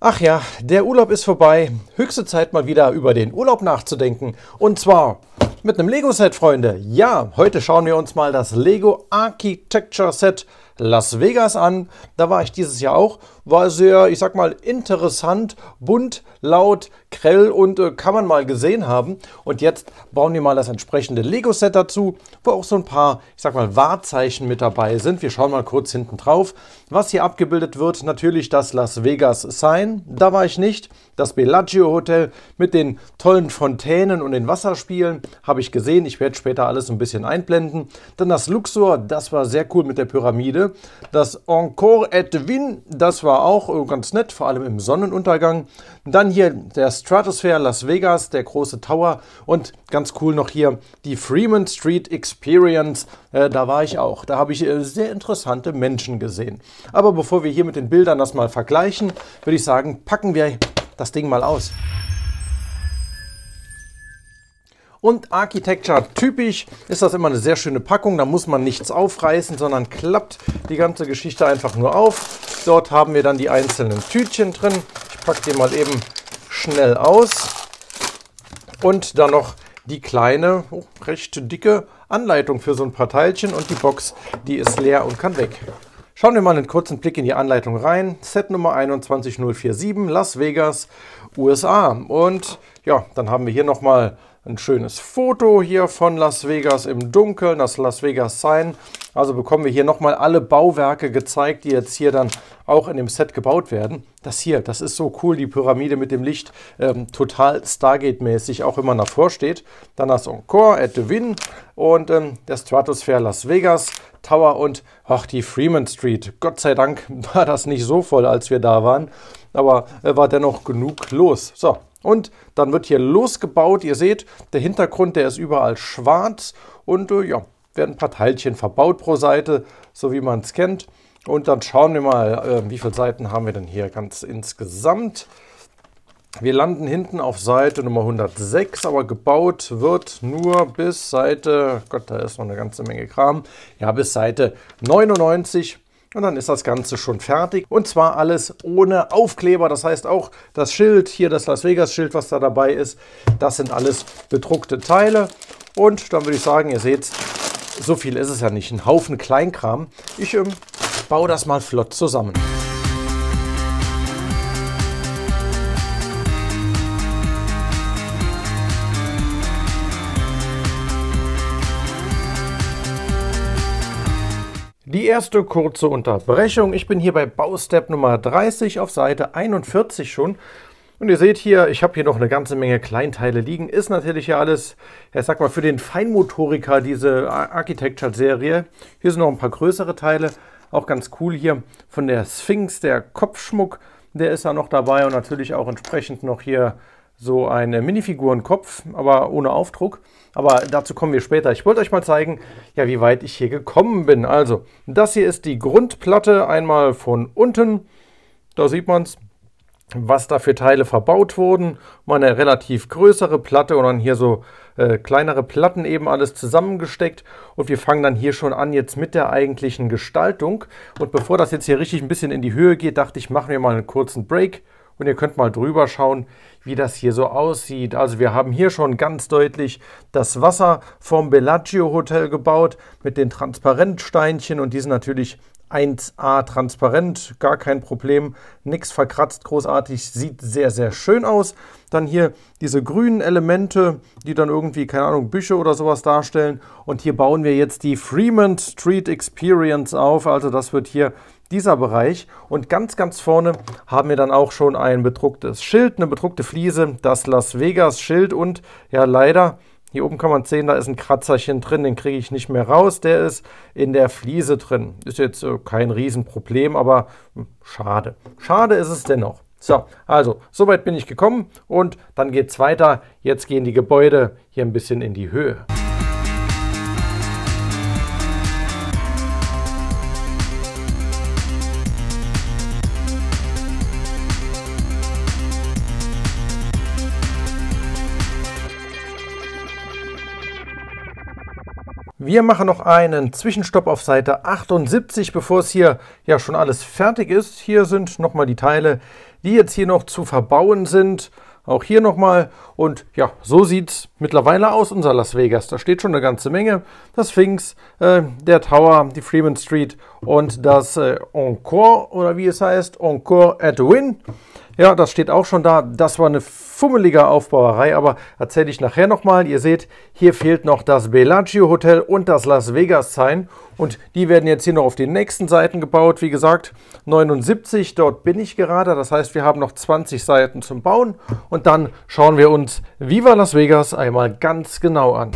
Ach ja, der Urlaub ist vorbei. Höchste Zeit mal wieder über den Urlaub nachzudenken. Und zwar mit einem Lego-Set, Freunde. Ja, heute schauen wir uns mal das Lego Architecture Set Las Vegas an. Da war ich dieses Jahr auch. War sehr, ich sag mal, interessant, bunt, laut, grell und äh, kann man mal gesehen haben. Und jetzt bauen wir mal das entsprechende Lego-Set dazu, wo auch so ein paar, ich sag mal, Wahrzeichen mit dabei sind. Wir schauen mal kurz hinten drauf. Was hier abgebildet wird, natürlich das Las Vegas Sign. Da war ich nicht. Das Bellagio Hotel mit den tollen Fontänen und den Wasserspielen habe ich gesehen. Ich werde später alles ein bisschen einblenden. Dann das Luxor, das war sehr cool mit der Pyramide. Das Encore et Wien, das war auch oh, ganz nett, vor allem im Sonnenuntergang. Dann hier der Stratosphere Las Vegas, der große Tower. Und ganz cool noch hier die Freeman Street Experience. Äh, da war ich auch. Da habe ich äh, sehr interessante Menschen gesehen. Aber bevor wir hier mit den Bildern das mal vergleichen, würde ich sagen, packen wir das Ding mal aus und Architecture typisch ist das immer eine sehr schöne Packung. Da muss man nichts aufreißen, sondern klappt die ganze Geschichte einfach nur auf. Dort haben wir dann die einzelnen Tütchen drin. Ich packe die mal eben schnell aus. Und dann noch die kleine, oh, recht dicke Anleitung für so ein paar Teilchen. Und die Box, die ist leer und kann weg. Schauen wir mal einen kurzen Blick in die Anleitung rein. Set Nummer 21047, Las Vegas, USA. Und ja, dann haben wir hier nochmal ein schönes Foto hier von Las Vegas im Dunkeln, das Las Vegas Sign. Also bekommen wir hier nochmal alle Bauwerke gezeigt, die jetzt hier dann auch in dem Set gebaut werden. Das hier, das ist so cool, die Pyramide mit dem Licht, ähm, total Stargate-mäßig, auch immer man davor steht. Dann das Encore, at the Win und ähm, der Stratosphere Las Vegas Tower und ach, die Freeman Street. Gott sei Dank war das nicht so voll, als wir da waren, aber äh, war dennoch genug los. So, und dann wird hier losgebaut. Ihr seht, der Hintergrund, der ist überall schwarz und äh, ja, werden ein paar Teilchen verbaut pro Seite, so wie man es kennt. Und dann schauen wir mal, äh, wie viele Seiten haben wir denn hier ganz insgesamt. Wir landen hinten auf Seite Nummer 106, aber gebaut wird nur bis Seite, Gott, da ist noch eine ganze Menge Kram, ja, bis Seite 99. Und dann ist das Ganze schon fertig. Und zwar alles ohne Aufkleber. Das heißt auch das Schild, hier das Las Vegas Schild, was da dabei ist, das sind alles bedruckte Teile. Und dann würde ich sagen, ihr seht, so viel ist es ja nicht. Ein Haufen Kleinkram. Ich ähm, baue das mal flott zusammen. erste kurze Unterbrechung. Ich bin hier bei Baustep Nummer 30 auf Seite 41 schon. Und ihr seht hier, ich habe hier noch eine ganze Menge Kleinteile liegen. Ist natürlich ja alles, ich sag mal, für den Feinmotoriker diese Architecture-Serie. Hier sind noch ein paar größere Teile. Auch ganz cool hier von der Sphinx, der Kopfschmuck, der ist ja noch dabei. Und natürlich auch entsprechend noch hier so einen Minifigurenkopf, aber ohne Aufdruck. Aber dazu kommen wir später. Ich wollte euch mal zeigen, ja, wie weit ich hier gekommen bin. Also, das hier ist die Grundplatte, einmal von unten. Da sieht man es, was da für Teile verbaut wurden. Mal eine relativ größere Platte und dann hier so äh, kleinere Platten eben alles zusammengesteckt. Und wir fangen dann hier schon an jetzt mit der eigentlichen Gestaltung. Und bevor das jetzt hier richtig ein bisschen in die Höhe geht, dachte ich, machen wir mal einen kurzen Break. Und ihr könnt mal drüber schauen wie das hier so aussieht. Also wir haben hier schon ganz deutlich das Wasser vom Bellagio Hotel gebaut mit den Transparentsteinchen und die sind natürlich 1A transparent, gar kein Problem, nichts verkratzt großartig, sieht sehr, sehr schön aus. Dann hier diese grünen Elemente, die dann irgendwie, keine Ahnung, Büsche oder sowas darstellen. Und hier bauen wir jetzt die Fremont Street Experience auf, also das wird hier dieser Bereich. Und ganz, ganz vorne haben wir dann auch schon ein bedrucktes Schild, eine bedruckte Fliese, das Las Vegas Schild und ja leider, hier oben kann man sehen, da ist ein Kratzerchen drin, den kriege ich nicht mehr raus, der ist in der Fliese drin. Ist jetzt äh, kein Riesenproblem, aber mh, hm, schade. Schade ist es dennoch. So, also, soweit bin ich gekommen und dann geht es weiter. Jetzt gehen die Gebäude hier ein bisschen in die Höhe. Wir machen noch einen Zwischenstopp auf Seite 78, bevor es hier ja schon alles fertig ist. Hier sind nochmal die Teile, die jetzt hier noch zu verbauen sind. Auch hier nochmal. Und ja, so sieht es mittlerweile aus, unser Las Vegas. Da steht schon eine ganze Menge. Das Sphinx, äh, der Tower, die Freeman Street und das äh, Encore oder wie es heißt, Encore at Win, ja, das steht auch schon da. Das war eine fummelige Aufbauerei, aber erzähle ich nachher nochmal. Ihr seht, hier fehlt noch das Bellagio Hotel und das Las Vegas Sign. Und die werden jetzt hier noch auf den nächsten Seiten gebaut. Wie gesagt, 79, dort bin ich gerade. Das heißt, wir haben noch 20 Seiten zum Bauen. Und dann schauen wir uns Viva Las Vegas einmal ganz genau an.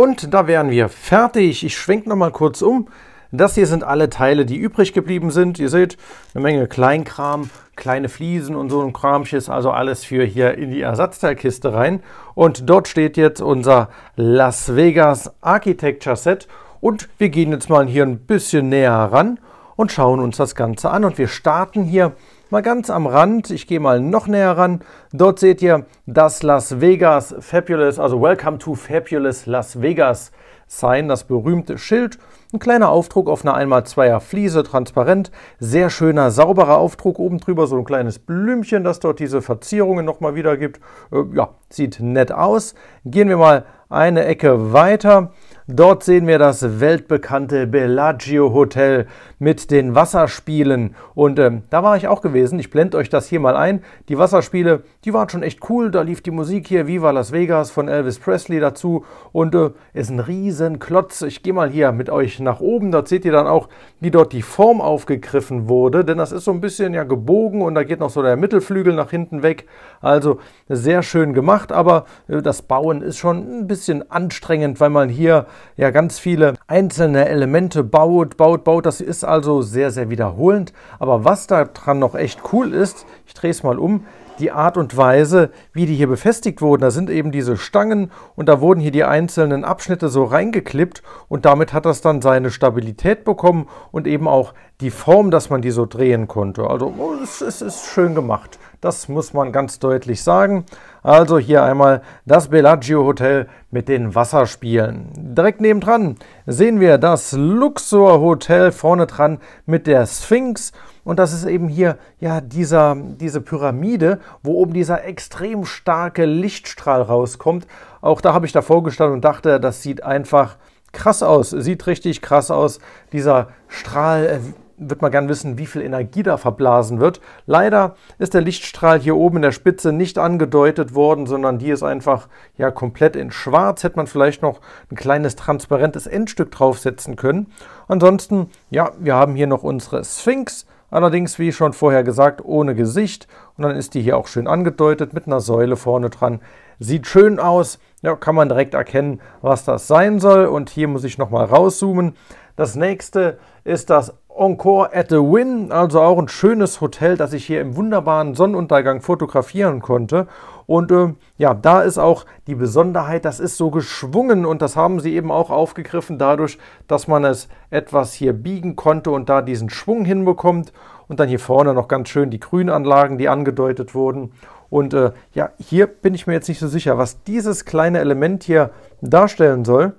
Und da wären wir fertig. Ich schwenke nochmal kurz um. Das hier sind alle Teile, die übrig geblieben sind. Ihr seht, eine Menge Kleinkram, kleine Fliesen und so ein Kramchen. also alles für hier in die Ersatzteilkiste rein. Und dort steht jetzt unser Las Vegas Architecture Set. Und wir gehen jetzt mal hier ein bisschen näher ran und schauen uns das Ganze an. Und wir starten hier Mal ganz am Rand, ich gehe mal noch näher ran. Dort seht ihr das Las Vegas Fabulous, also Welcome to Fabulous Las Vegas Sign, das berühmte Schild. Ein kleiner Aufdruck auf einer 1x2er Fliese, transparent. Sehr schöner, sauberer Aufdruck oben drüber, so ein kleines Blümchen, das dort diese Verzierungen nochmal wiedergibt. Äh, ja, sieht nett aus. Gehen wir mal eine Ecke weiter. Dort sehen wir das weltbekannte Bellagio Hotel mit den Wasserspielen. Und ähm, da war ich auch gewesen. Ich blende euch das hier mal ein. Die Wasserspiele, die waren schon echt cool. Da lief die Musik hier Viva Las Vegas von Elvis Presley dazu. Und äh, ist ein riesen Klotz. Ich gehe mal hier mit euch nach oben. Dort seht ihr dann auch, wie dort die Form aufgegriffen wurde. Denn das ist so ein bisschen ja gebogen und da geht noch so der Mittelflügel nach hinten weg. Also sehr schön gemacht. Aber äh, das Bauen ist schon ein bisschen anstrengend, weil man hier ja ganz viele einzelne Elemente baut, baut, baut. Das ist also sehr, sehr wiederholend. Aber was daran noch echt cool ist, ich drehe es mal um, die Art und Weise, wie die hier befestigt wurden. Da sind eben diese Stangen und da wurden hier die einzelnen Abschnitte so reingeklippt und damit hat das dann seine Stabilität bekommen und eben auch die Form, dass man die so drehen konnte. Also oh, es, es ist schön gemacht. Das muss man ganz deutlich sagen. Also hier einmal das Bellagio Hotel mit den Wasserspielen. Direkt nebendran sehen wir das Luxor Hotel vorne dran mit der Sphinx. Und das ist eben hier ja dieser, diese Pyramide, wo oben dieser extrem starke Lichtstrahl rauskommt. Auch da habe ich davor gestanden und dachte, das sieht einfach krass aus, sieht richtig krass aus. Dieser Strahl äh, wird man gern wissen, wie viel Energie da verblasen wird. Leider ist der Lichtstrahl hier oben in der Spitze nicht angedeutet worden, sondern die ist einfach ja komplett in schwarz. Hätte man vielleicht noch ein kleines transparentes Endstück draufsetzen können. Ansonsten, ja, wir haben hier noch unsere Sphinx Allerdings, wie schon vorher gesagt, ohne Gesicht. Und dann ist die hier auch schön angedeutet mit einer Säule vorne dran. Sieht schön aus. Ja, kann man direkt erkennen, was das sein soll. Und hier muss ich nochmal rauszoomen. Das nächste ist das Encore at the Win, also auch ein schönes Hotel, das ich hier im wunderbaren Sonnenuntergang fotografieren konnte. Und äh, ja, da ist auch die Besonderheit, das ist so geschwungen und das haben sie eben auch aufgegriffen dadurch, dass man es etwas hier biegen konnte und da diesen Schwung hinbekommt. Und dann hier vorne noch ganz schön die Grünanlagen, die angedeutet wurden. Und äh, ja, hier bin ich mir jetzt nicht so sicher, was dieses kleine Element hier darstellen soll.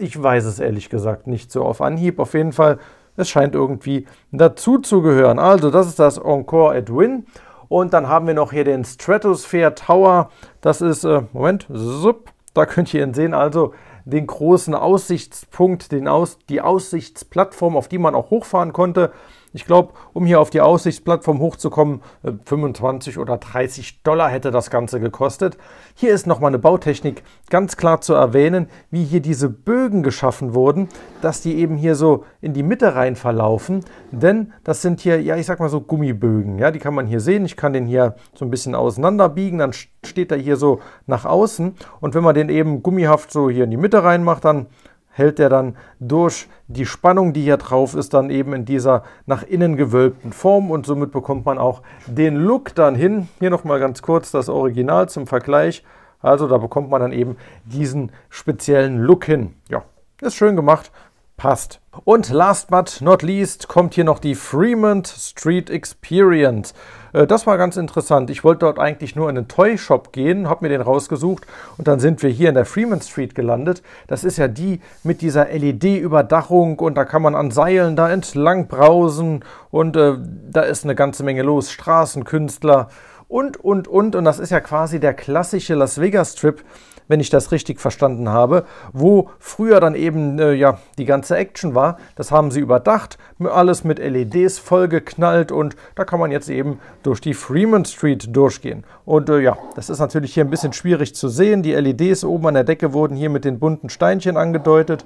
Ich weiß es ehrlich gesagt nicht so auf Anhieb. Auf jeden Fall es scheint irgendwie dazu zu gehören. Also das ist das Encore at Win. Und dann haben wir noch hier den Stratosphere Tower. Das ist, äh, Moment, zup, da könnt ihr ihn sehen. Also den großen Aussichtspunkt, den Aus, die Aussichtsplattform, auf die man auch hochfahren konnte. Ich glaube, um hier auf die Aussichtsplattform hochzukommen, 25 äh, oder 30 Dollar hätte das Ganze gekostet. Hier ist nochmal eine Bautechnik ganz klar zu erwähnen, wie hier diese Bögen geschaffen wurden, dass die eben hier so in die Mitte rein verlaufen. Denn das sind hier, ja ich sag mal so Gummibögen, ja die kann man hier sehen. Ich kann den hier so ein bisschen auseinanderbiegen, dann steht er hier so nach außen. Und wenn man den eben gummihaft so hier in die Mitte reinmacht, dann hält er dann durch die Spannung, die hier drauf ist, dann eben in dieser nach innen gewölbten Form und somit bekommt man auch den Look dann hin. Hier nochmal ganz kurz das Original zum Vergleich. Also da bekommt man dann eben diesen speziellen Look hin. Ja, ist schön gemacht, passt. Und last but not least kommt hier noch die Fremont Street Experience. Äh, das war ganz interessant. Ich wollte dort eigentlich nur in einen Toy Shop gehen, habe mir den rausgesucht und dann sind wir hier in der Fremont Street gelandet. Das ist ja die mit dieser LED-Überdachung und da kann man an Seilen da entlang brausen und äh, da ist eine ganze Menge los. Straßenkünstler und, und, und. Und das ist ja quasi der klassische Las Vegas Strip wenn ich das richtig verstanden habe, wo früher dann eben äh, ja, die ganze Action war. Das haben sie überdacht, alles mit LEDs vollgeknallt und da kann man jetzt eben durch die Freeman Street durchgehen. Und äh, ja, das ist natürlich hier ein bisschen schwierig zu sehen. Die LEDs oben an der Decke wurden hier mit den bunten Steinchen angedeutet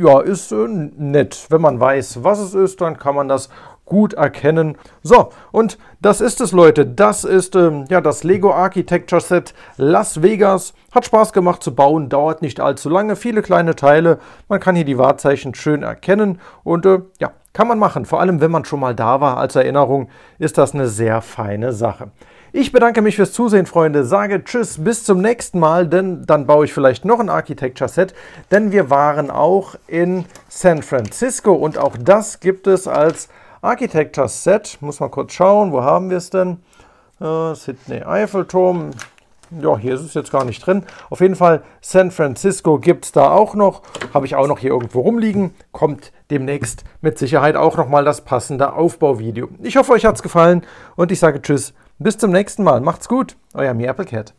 ja, ist äh, nett. Wenn man weiß, was es ist, dann kann man das gut erkennen. So, und das ist es, Leute. Das ist ähm, ja das Lego Architecture Set Las Vegas. Hat Spaß gemacht zu bauen, dauert nicht allzu lange. Viele kleine Teile. Man kann hier die Wahrzeichen schön erkennen und äh, ja, kann man machen. Vor allem, wenn man schon mal da war als Erinnerung, ist das eine sehr feine Sache. Ich bedanke mich fürs Zusehen, Freunde, sage Tschüss, bis zum nächsten Mal, denn dann baue ich vielleicht noch ein Architecture-Set, denn wir waren auch in San Francisco und auch das gibt es als Architecture Set, muss man kurz schauen, wo haben wir es denn? Äh, Sydney Eiffelturm, ja, hier ist es jetzt gar nicht drin. Auf jeden Fall, San Francisco gibt es da auch noch. Habe ich auch noch hier irgendwo rumliegen. Kommt demnächst mit Sicherheit auch nochmal das passende Aufbauvideo. Ich hoffe, euch hat es gefallen und ich sage Tschüss. Bis zum nächsten Mal. Macht's gut. Euer Mi Applecat.